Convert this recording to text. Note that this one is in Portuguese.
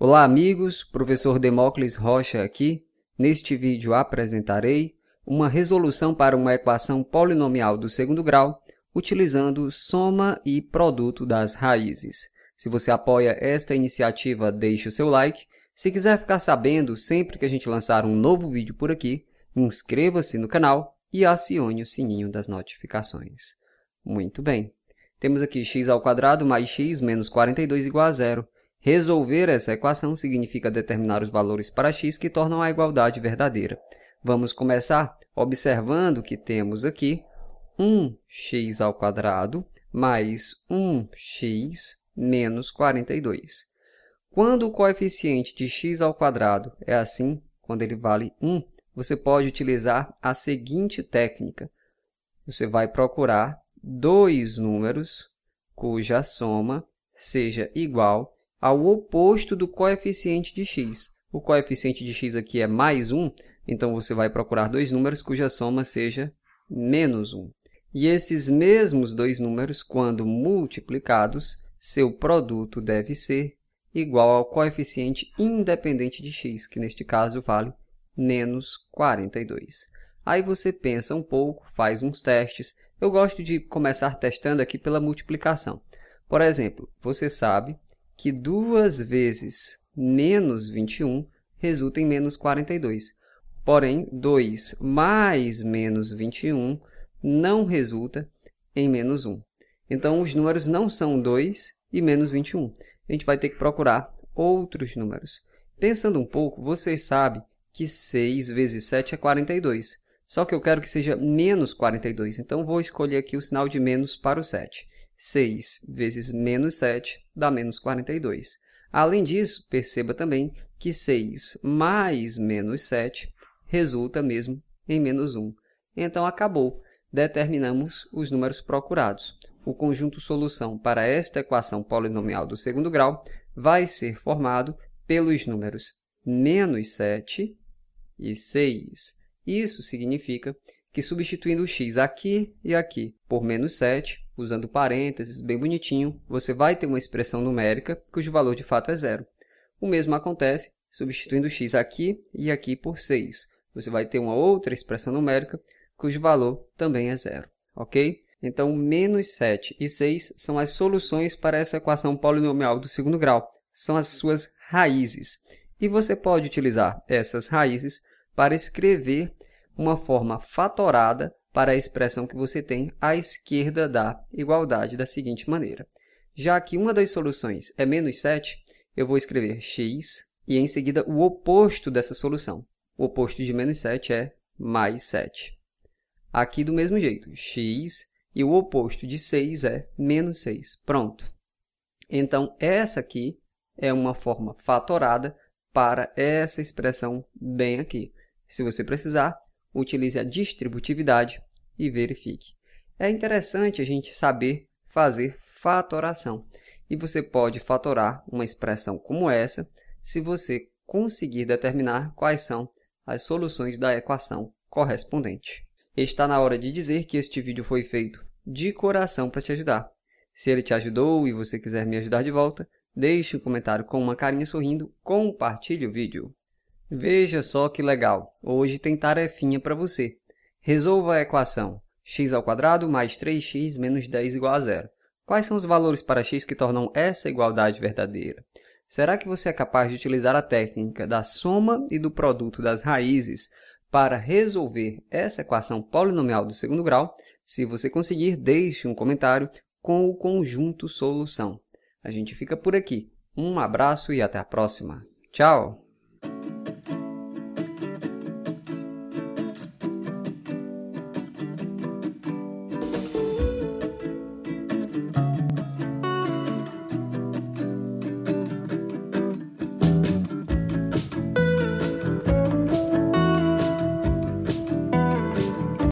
Olá, amigos. Professor Demócles Rocha aqui. Neste vídeo apresentarei uma resolução para uma equação polinomial do segundo grau utilizando soma e produto das raízes. Se você apoia esta iniciativa, deixe o seu like. Se quiser ficar sabendo sempre que a gente lançar um novo vídeo por aqui, inscreva-se no canal e acione o sininho das notificações. Muito bem. Temos aqui x ao quadrado mais x menos 42 igual a zero. Resolver essa equação significa determinar os valores para x que tornam a igualdade verdadeira. Vamos começar observando que temos aqui 1x ao quadrado mais 1x menos 42. Quando o coeficiente de x ao quadrado é assim, quando ele vale 1, você pode utilizar a seguinte técnica. Você vai procurar dois números cuja soma seja igual ao oposto do coeficiente de x. O coeficiente de x aqui é mais 1, então você vai procurar dois números cuja soma seja menos 1. E esses mesmos dois números, quando multiplicados, seu produto deve ser igual ao coeficiente independente de x, que neste caso vale menos 42. Aí você pensa um pouco, faz uns testes. Eu gosto de começar testando aqui pela multiplicação. Por exemplo, você sabe que duas vezes menos 21 resulta em menos 42. Porém, 2 mais menos 21 não resulta em menos 1. Então, os números não são 2 e menos 21. A gente vai ter que procurar outros números. Pensando um pouco, vocês sabem que 6 vezes 7 é 42. Só que eu quero que seja menos 42, então vou escolher aqui o sinal de menos para o 7. 6 vezes menos 7 dá menos 42. Além disso, perceba também que 6 mais menos 7 resulta mesmo em menos 1. Então, acabou. Determinamos os números procurados. O conjunto solução para esta equação polinomial do segundo grau vai ser formado pelos números menos 7 e 6. Isso significa que, substituindo o x aqui e aqui por menos 7, usando parênteses, bem bonitinho, você vai ter uma expressão numérica cujo valor de fato é zero. O mesmo acontece substituindo x aqui e aqui por 6. Você vai ter uma outra expressão numérica cujo valor também é zero, ok? Então, menos 7 e 6 são as soluções para essa equação polinomial do segundo grau. São as suas raízes. E você pode utilizar essas raízes para escrever uma forma fatorada para a expressão que você tem à esquerda da igualdade da seguinte maneira. Já que uma das soluções é menos 7, eu vou escrever x e, em seguida, o oposto dessa solução. O oposto de menos 7 é mais 7. Aqui, do mesmo jeito, x e o oposto de 6 é menos 6. Pronto. Então, essa aqui é uma forma fatorada para essa expressão bem aqui. Se você precisar, utilize a distributividade e verifique. É interessante a gente saber fazer fatoração. E você pode fatorar uma expressão como essa se você conseguir determinar quais são as soluções da equação correspondente. Está na hora de dizer que este vídeo foi feito de coração para te ajudar. Se ele te ajudou e você quiser me ajudar de volta, deixe um comentário com uma carinha sorrindo, compartilhe o vídeo. Veja só que legal! Hoje tem tarefinha para você. Resolva a equação x ao quadrado mais 3x menos 10 igual a zero. Quais são os valores para x que tornam essa igualdade verdadeira? Será que você é capaz de utilizar a técnica da soma e do produto das raízes para resolver essa equação polinomial do segundo grau? Se você conseguir, deixe um comentário com o conjunto solução. A gente fica por aqui. Um abraço e até a próxima. Tchau!